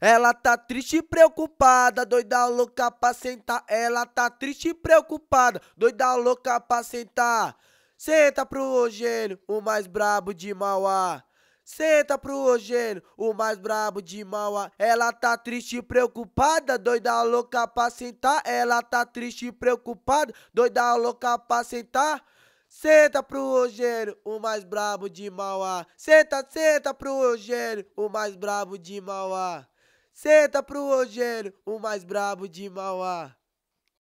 Ela tá triste e preocupada, doida louca pra sentar. Ela tá triste e preocupada, doida louca pra sentar. Senta pro Rogênio, o mais brabo de Mauá. Senta pro Rogênio, o mais brabo de Mauá. Ela tá triste e preocupada, doida louca pra sentar. Ela tá triste e preocupada, doida louca pra sentar. Senta pro Rogério, o mais brabo de Mauá. Senta, senta pro Rogério, o mais brabo de Mauá. Senta pro Rogério, o mais brabo de Mauá.